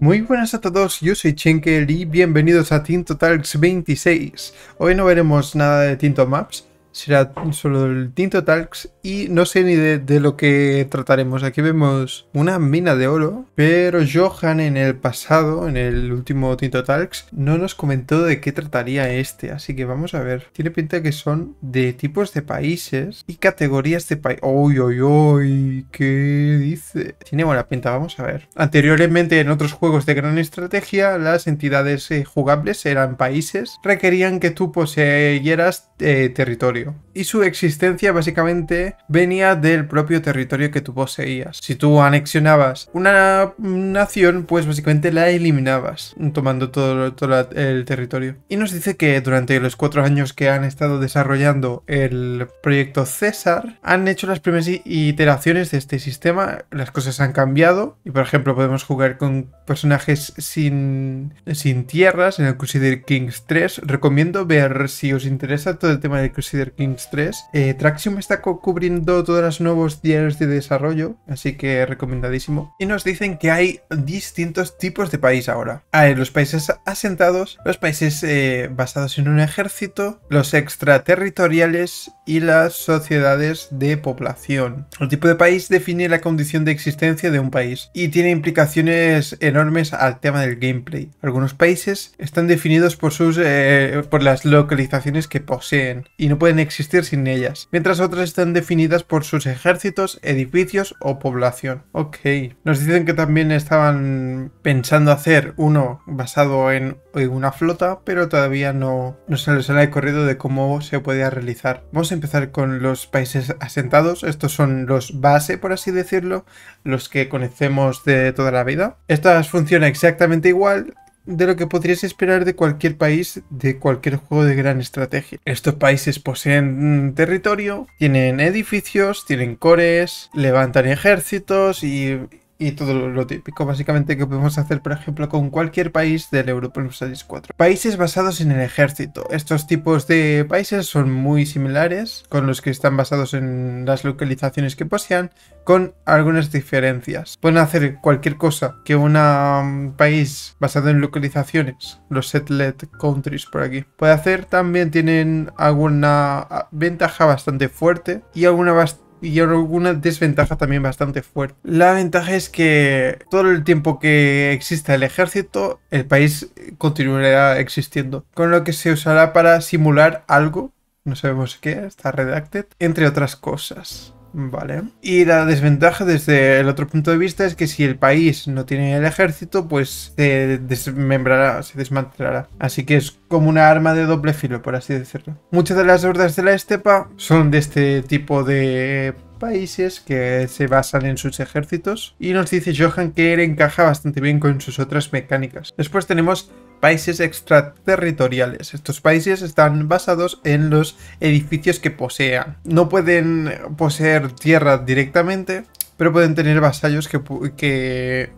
Muy buenas a todos, yo soy Chenkel y bienvenidos a Tinto Talks 26. Hoy no veremos nada de Tinto Maps, será solo el Tinto Talks y no sé ni de, lo que trataremos. Aquí vemos una mina de oro, pero Johan en el pasado, en el último Tinto Talks, no nos comentó de qué trataría este, así que vamos a ver. Tiene pinta que son de tipos de países y categorías de países uy, uy! ¿Qué dice? Tiene buena pinta, vamos a ver. Anteriormente en otros juegos de gran estrategia, las entidades eh, jugables eran países, requerían que tú poseyeras eh, territorio y su existencia básicamente venía del propio territorio que tú poseías. Si tú anexionabas una nación, pues básicamente la eliminabas, tomando todo, el territorio. Y nos dice que durante los cuatro años que han estado desarrollando el proyecto César, han hecho las primeras iteraciones de este sistema, las cosas han cambiado y por ejemplo podemos jugar con personajes sin, sin tierras en el Crusader Kings 3. Recomiendo ver si os interesa todo el tema del Crusader Kings 3. Eh, Traxium está cubriendo todos los nuevos diarios de desarrollo, así que recomendadísimo. Y nos dicen que hay distintos tipos de país ahora. Hay los países asentados, los países eh, basados en un ejército, los extraterritoriales y las sociedades de población. El tipo de país define la condición de existencia de un país y tiene implicaciones enormes al tema del gameplay. Algunos países están definidos por sus eh, por las localizaciones que poseen y no pueden existir sin ellas, mientras otras están definidas por sus ejércitos, edificios o población. Ok, nos dicen que también estaban pensando hacer uno basado en una flota, pero todavía no, no se les ha corrido de cómo se podía realizar. Vamos a empezar con los países asentados, estos son los base, por así decirlo, los que conocemos de toda la vida. Estas funcionan exactamente igual, de lo que podrías esperar de cualquier país de cualquier juego de gran estrategia. Estos países poseen mm, territorio, tienen edificios, tienen cores, levantan ejércitos y y todo lo, típico básicamente que podemos hacer por ejemplo con cualquier país del European 64 4. Países basados en el ejército. Estos tipos de países son muy similares con los que están basados en las localizaciones que posean con algunas diferencias. Pueden hacer cualquier cosa que un mm, país basado en localizaciones, los settled countries por aquí, puede hacer. También tienen alguna ah, ventaja bastante fuerte y alguna bastante y una desventaja también bastante fuerte. La ventaja es que todo el tiempo que exista el ejército, el país continuará existiendo, con lo que se usará para simular algo, no sabemos qué, está redacted, entre otras cosas. Vale. Y la desventaja desde el otro punto de vista es que si el país no tiene el ejército, pues se desmembrará, se desmantelará. Así que es como una arma de doble filo, por así decirlo. Muchas de las hordas de la estepa son de este tipo de países que se basan en sus ejércitos y nos dice Johan que él encaja bastante bien con sus otras mecánicas. Después tenemos países extraterritoriales. Estos países están basados en los edificios que posean. No pueden poseer tierra directamente, pero pueden tener vasallos que,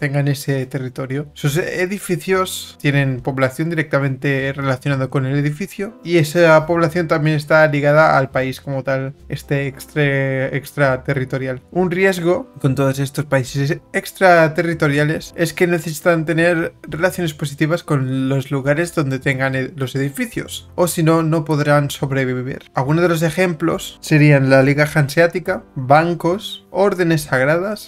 tengan ese territorio. Sus edificios tienen población directamente relacionada con el edificio y esa población también está ligada al país como tal, este extra, extraterritorial. Un riesgo con todos estos países extraterritoriales es que necesitan tener relaciones positivas con los lugares donde tengan e-, los edificios, o si no, no podrán sobrevivir. Algunos de los ejemplos serían la Liga Hanseática, bancos, órdenes sagradas,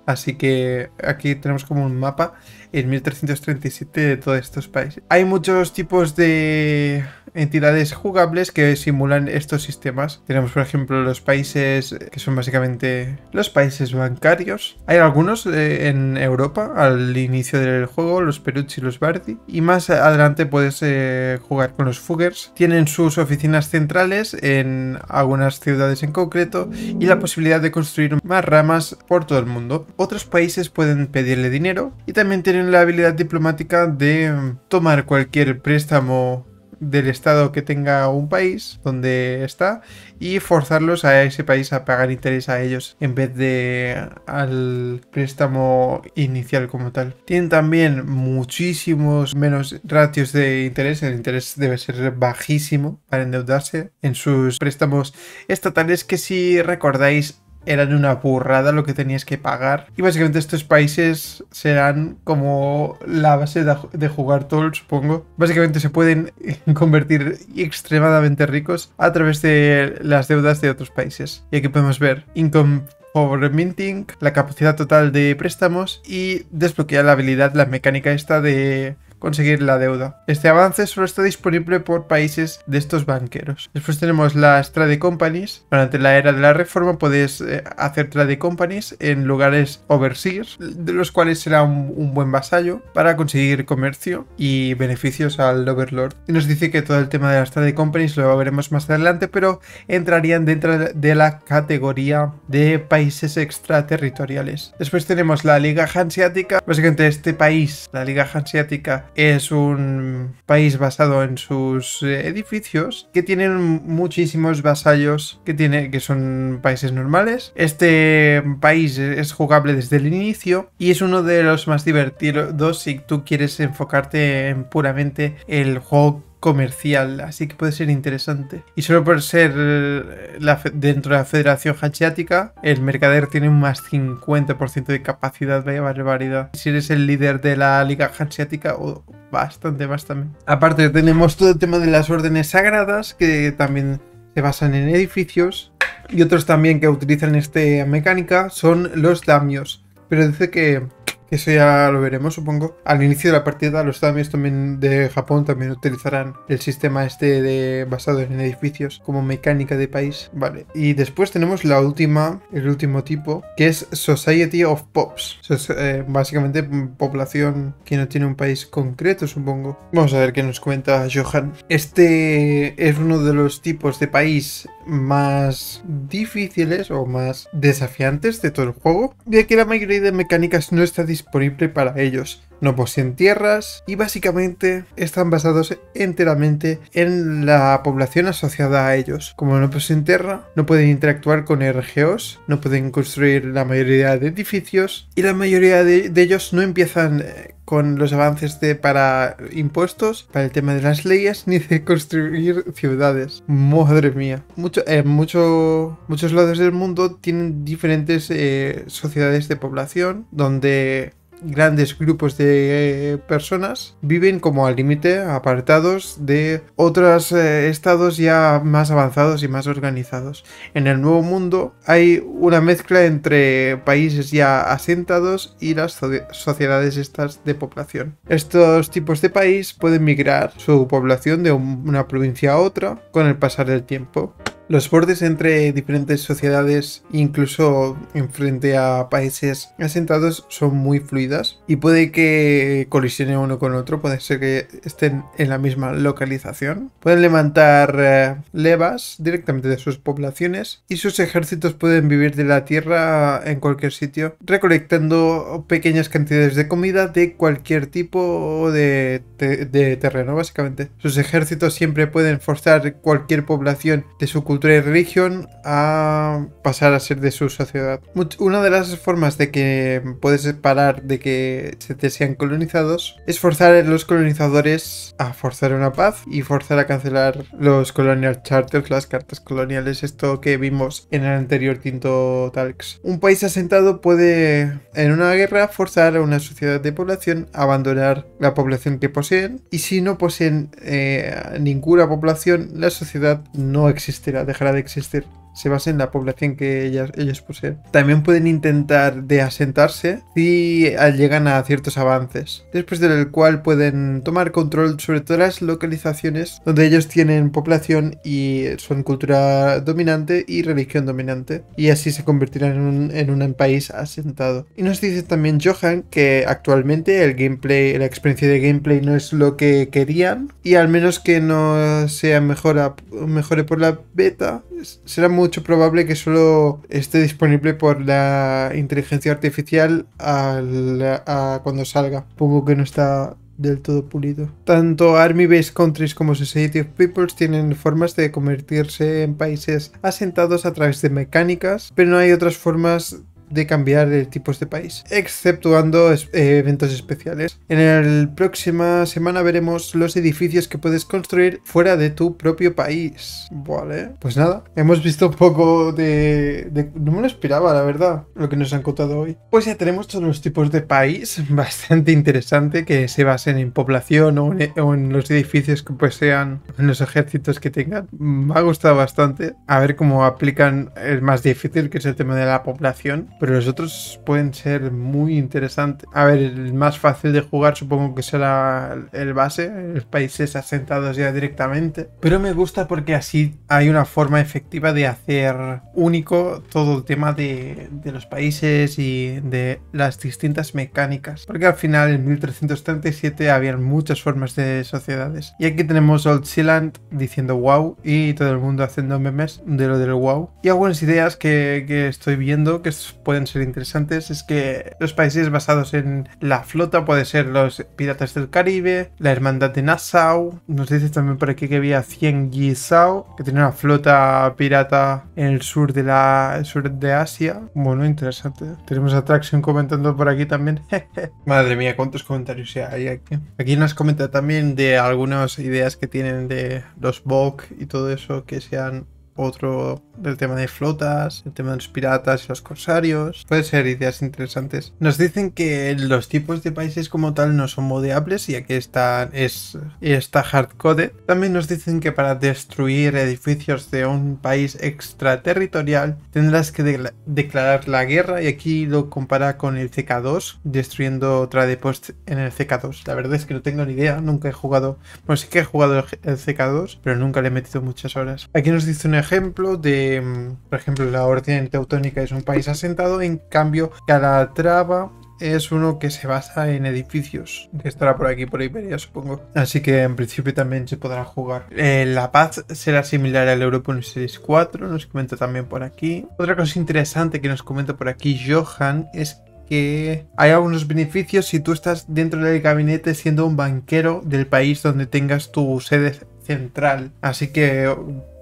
Así que aquí tenemos como un mapa en 1337 de todos estos países. Hay muchos tipos de entidades jugables que simulan estos sistemas. Tenemos, por ejemplo, los países que son básicamente los países bancarios. Hay algunos eh, en Europa al inicio del juego, los Perucci y los Bardi. Y más adelante puedes eh, jugar con los Fuggers. Tienen sus oficinas centrales en algunas ciudades en concreto y la posibilidad de construir más ramas por todo el mundo. Otros países pueden pedirle dinero y también tienen la habilidad diplomática de tomar cualquier préstamo del estado que tenga un país donde está y forzarlos a ese país a pagar interés a ellos en vez de al préstamo inicial como tal. Tienen también muchísimos menos ratios de interés, el interés debe ser bajísimo para endeudarse en sus préstamos estatales que si recordáis eran una burrada lo que tenías que pagar. Y básicamente estos países serán como la base de, jugar todo, supongo. Básicamente se pueden convertir extremadamente ricos a través de las deudas de otros países. Y aquí podemos ver income for minting, la capacidad total de préstamos y desbloquear la habilidad, la mecánica esta de conseguir la deuda. Este avance solo está disponible por países de estos banqueros. Después tenemos las trade companies. Durante la era de la reforma podéis eh, hacer trade companies en lugares overseas, de los cuales será un, buen vasallo para conseguir comercio y beneficios al overlord. Y nos dice que todo el tema de las trade companies lo veremos más adelante, pero entrarían dentro de la categoría de países extraterritoriales. Después tenemos la Liga Hanseática. Básicamente este país, la Liga Hanseática, es un país basado en sus eh, edificios que tienen muchísimos vasallos que, tiene, que son países normales. Este país es jugable desde el inicio y es uno de los más divertidos si tú quieres enfocarte en puramente el juego comercial, así que puede ser interesante. Y solo por ser eh, dentro de la Federación Hanseática, el mercader tiene un más 50% de capacidad, vaya barbaridad. Si eres el líder de la Liga Hanseática, o bastante bastante, también Aparte tenemos todo el tema de las órdenes sagradas, que también se basan en edificios. Y otros también que utilizan esta mecánica son los damios. Pero dice que que eso ya lo veremos supongo. Al inicio de la partida los también de Japón también utilizarán el sistema este de basado en edificios como mecánica de país. Vale, y después tenemos la última, el último tipo, que es Society of Pops. Eh, básicamente mm, población que no tiene un país concreto supongo. Vamos a ver qué nos cuenta Johan. Este es uno de los tipos de país más difíciles o más desafiantes de todo el juego, ya que la mayoría de mecánicas no está disponible para ellos. No poseen tierras y básicamente están basados enteramente en la población asociada a ellos. Como no poseen tierra, no pueden interactuar con RGOs, no pueden construir la mayoría de edificios y la mayoría de, ellos no empiezan eh, con los avances de para impuestos, para el tema de las leyes, ni de construir ciudades. Madre mía. Mucho, eh, mucho, muchos lados del mundo tienen diferentes eh, sociedades de población donde grandes grupos de eh, personas viven como al límite, apartados de otros eh, estados ya más avanzados y más organizados. En el Nuevo Mundo hay una mezcla entre países ya asentados y las sociedades estas de población. Estos tipos de país pueden migrar su población de una provincia a otra con el pasar del tiempo. Los bordes entre diferentes sociedades, incluso en frente a países asentados, son muy fluidas y puede que colisionen uno con otro, puede ser que estén en la misma localización. Pueden levantar eh, levas directamente de sus poblaciones y sus ejércitos pueden vivir de la tierra en cualquier sitio, recolectando pequeñas cantidades de comida de cualquier tipo de, de terreno, básicamente. Sus ejércitos siempre pueden forzar cualquier población de su cultura cultura y religión a pasar a ser de su sociedad. Una de las formas de que puedes parar de que se te sean colonizados es forzar a los colonizadores a forzar una paz y forzar a cancelar los colonial charters, las cartas coloniales, esto que vimos en el anterior Tinto Talks. Un país asentado puede en una guerra forzar a una sociedad de población a abandonar la población que poseen y si no poseen eh, ninguna población la sociedad no existirá dejará de existir se basa en la población que ellas, ellos poseen. También pueden intentar de asentarse si llegan a ciertos avances, después del cual pueden tomar control sobre todas las localizaciones donde ellos tienen población y son cultura dominante y religión dominante, y así se convertirán en un, en un país asentado. Y nos dice también Johan que actualmente el gameplay, la experiencia de gameplay no es lo que querían, y al menos que no sea mejora, mejore por la beta, será mucho probable que solo esté disponible por la inteligencia artificial cuando salga. Pongo que no está del todo pulido. Tanto Army Based Countries como Society of Peoples tienen formas de convertirse en países asentados a través de mecánicas, pero no hay otras formas de cambiar de tipos de este país, exceptuando eh, eventos especiales. En la próxima semana veremos los edificios que puedes construir fuera de tu propio país. Vale, pues nada, hemos visto un poco de... no me lo esperaba, la verdad, lo que nos han contado hoy. Pues ya tenemos todos los tipos de país, bastante interesante, que se basen en población o en, los edificios que pues sean en los ejércitos que tengan. Me ha gustado bastante. A ver cómo aplican el más difícil, que es el tema de la población pero los otros pueden ser muy interesantes. A ver, el más fácil de jugar supongo que será el base, los países asentados ya directamente. Pero me gusta porque así hay una forma efectiva de hacer único todo el tema de, los países y de las distintas mecánicas. Porque al final en 1337 había muchas formas de sociedades. Y aquí tenemos Old Zealand diciendo wow y todo el mundo haciendo memes de lo del wow. Y algunas ideas que, que estoy viendo que es pueden ser interesantes es que los países basados en la flota puede ser los Piratas del Caribe, la Hermandad de Nassau, nos dice también por aquí que había Cien Gisao, que tiene una flota pirata en el sur de la sur de Asia. Bueno, interesante. Tenemos a comentando por aquí también. Madre mía, cuántos comentarios hay aquí. Aquí nos comenta también de algunas ideas que tienen de los Vogue y todo eso que se han otro del tema de flotas, el tema de los piratas y los corsarios. Puede ser ideas interesantes. Nos dicen que los tipos de países como tal no son modeables, Y aquí está, es, está hardcoded. También nos dicen que para destruir edificios de un país extraterritorial tendrás que declarar la guerra y aquí lo compara con el CK2, destruyendo otra depósito en el CK2. La verdad es que no tengo ni idea, nunca he jugado, bueno sí que he jugado el CK2, pero nunca le he metido muchas horas. Aquí nos dice un ejemplo, de, mm, por ejemplo, la orden teutónica es un país asentado, en cambio, traba es uno que se basa en edificios, que estará por aquí, por Iberia, supongo. Así que en principio también se podrá jugar. Eh, la paz será similar al Europa 64 4, nos comenta también por aquí. Otra cosa interesante que nos comenta por aquí Johan es que hay algunos beneficios si tú estás dentro del gabinete siendo un banquero del país donde tengas tu sede central. Así que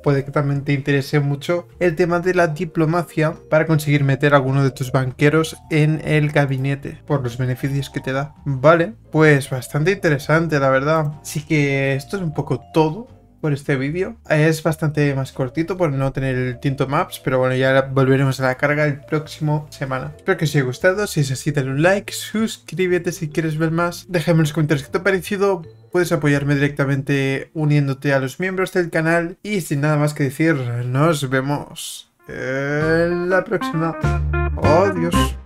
puede que también te interese mucho el tema de la diplomacia para conseguir meter a alguno de tus banqueros en el gabinete por los beneficios que te da. Vale, pues bastante interesante la verdad. Así que esto es un poco todo por este vídeo. Es bastante más cortito por no tener el Tinto Maps, pero bueno, ya volveremos a la carga el próximo semana. Espero que os haya gustado, si es así dale un like, suscríbete si quieres ver más, déjame en los comentarios qué te ha parecido, puedes apoyarme directamente uniéndote a los miembros del canal y sin nada más que decir, nos vemos en la próxima. Adiós.